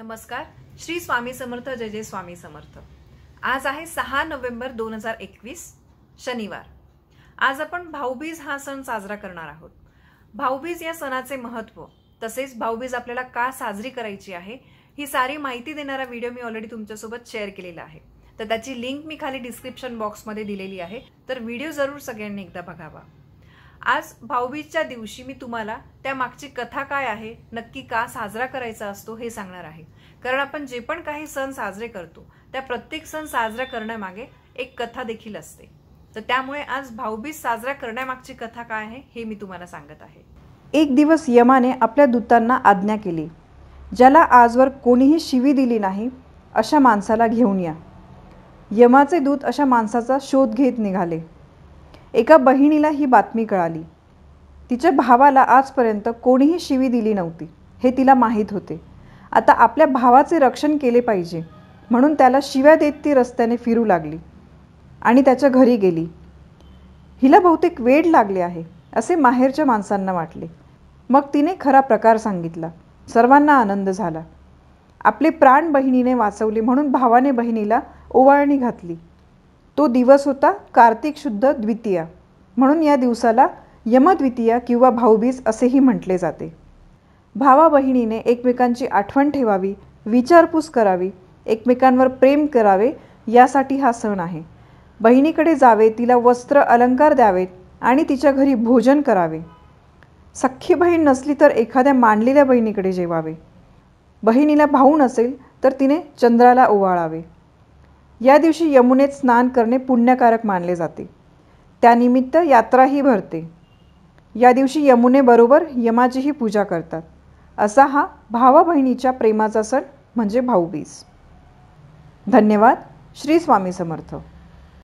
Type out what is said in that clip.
नमस्कार श्री स्वामी समर्थ जय जय स्वामी समर्थ आज आहे सहा नोव्हेंबर दोन हजार एकवीस शनिवार आज आपण भाऊबीज हा सण साजरा करणार आहोत भाऊबीज या सणाचे महत्व तसेच भाऊबीज आपल्याला का साजरी करायची आहे ही सारी माहिती देणारा व्हिडिओ मी ऑलरेडी तुमच्यासोबत शेअर केलेला आहे तर त्याची लिंक मी खाली डिस्क्रिप्शन बॉक्समध्ये दिलेली आहे तर व्हिडिओ जरूर सगळ्यांनी एकदा बघावा आज भाऊबीजच्या दिवशी मी तुम्हाला त्या मागची कथा काय आहे नक्की का साजरा करायचा असतो हे सांगणार आहे कारण आपण जे पण काही सण साजरे करतो त्या प्रत्येक सण साजरा करण्यामागे एक कथा देखील असते तर त्यामुळे आज भाऊबीज साजरा करण्यामागची कथा काय आहे हे मी तुम्हाला सांगत आहे एक दिवस यमाने आपल्या दूतांना आज्ञा केली ज्याला आजवर कोणीही शिवी दिली नाही अशा माणसाला घेऊन या यमाचे दूत अशा माणसाचा शोध घेत निघाले एका बहिणीला ही बातमी कळाली तिच्या भावाला आजपर्यंत कोणीही शिवी दिली नव्हती हे तिला माहीत होते आता आपल्या भावाचे रक्षण केले पाहिजे म्हणून त्याला शिव्या देत ती रस्त्याने फिरू लागली आणि त्याच्या घरी गेली हिला बहुतेक वेड लागले आहे असे माहेरच्या माणसांना वाटले मग तिने खरा प्रकार सांगितला सर्वांना आनंद झाला आपले प्राण बहिणीने वाचवले म्हणून भावाने बहिणीला ओवाळणी घातली तो दिवस होता कार्तिक शुद्ध द्वितीया म्हणून या दिवसाला यमद्वितीया किंवा भाऊबीज असेही म्हटले जाते भावा बहिणीने एकमेकांची आठवण ठेवावी विचारपूस करावी एकमेकांवर प्रेम करावे यासाठी हा सण आहे बहिणीकडे जावे तिला वस्त्र अलंकार द्यावेत आणि तिच्या घरी भोजन करावे सख्खी बहीण नसली तर एखाद्या मांडलेल्या बहिणीकडे जेवावे बहिणीला भाऊ नसेल तर तिने चंद्राला ओवाळावे या दिवशी यमुनेत स्नान करणे पुण्यकारक मानले जाते त्यानिमित्त यात्राही भरते या दिवशी यमुनेबरोबर यमाचीही पूजा करतात असा हा भावा बहिणीच्या प्रेमाचा सण म्हणजे भाऊबीज धन्यवाद श्री स्वामी समर्थ